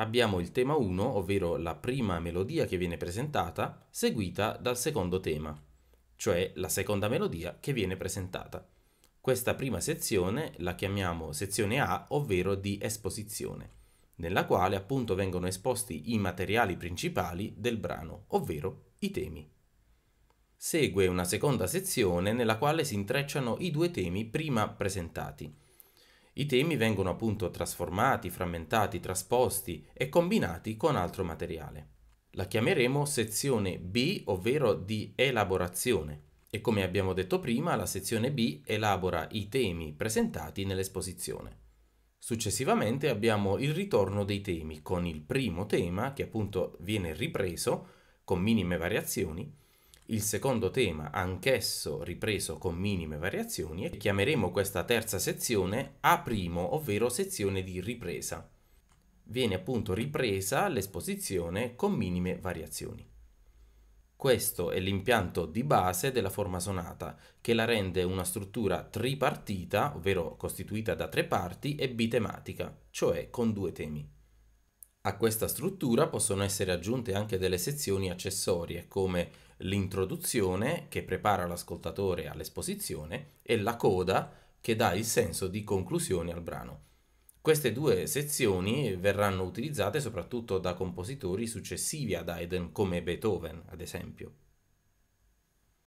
abbiamo il tema 1, ovvero la prima melodia che viene presentata, seguita dal secondo tema, cioè la seconda melodia che viene presentata. Questa prima sezione la chiamiamo sezione A, ovvero di esposizione, nella quale appunto vengono esposti i materiali principali del brano, ovvero i temi. Segue una seconda sezione nella quale si intrecciano i due temi prima presentati, i temi vengono appunto trasformati, frammentati, trasposti e combinati con altro materiale. La chiameremo sezione B, ovvero di elaborazione. E come abbiamo detto prima, la sezione B elabora i temi presentati nell'esposizione. Successivamente abbiamo il ritorno dei temi con il primo tema, che appunto viene ripreso con minime variazioni, il secondo tema, anch'esso ripreso con minime variazioni, e chiameremo questa terza sezione A', ovvero sezione di ripresa. Viene appunto ripresa l'esposizione con minime variazioni. Questo è l'impianto di base della forma sonata, che la rende una struttura tripartita, ovvero costituita da tre parti, e bitematica, cioè con due temi. A questa struttura possono essere aggiunte anche delle sezioni accessorie come l'introduzione che prepara l'ascoltatore all'esposizione e la coda che dà il senso di conclusione al brano. Queste due sezioni verranno utilizzate soprattutto da compositori successivi ad Haydn come Beethoven, ad esempio.